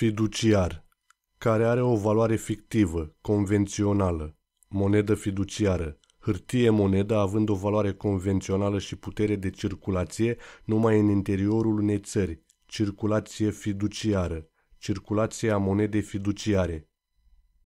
Fiduciar, care are o valoare fictivă, convențională, monedă fiduciară, hârtie monedă având o valoare convențională și putere de circulație numai în interiorul unei țări, circulație fiduciară, circulație a monedei fiduciare,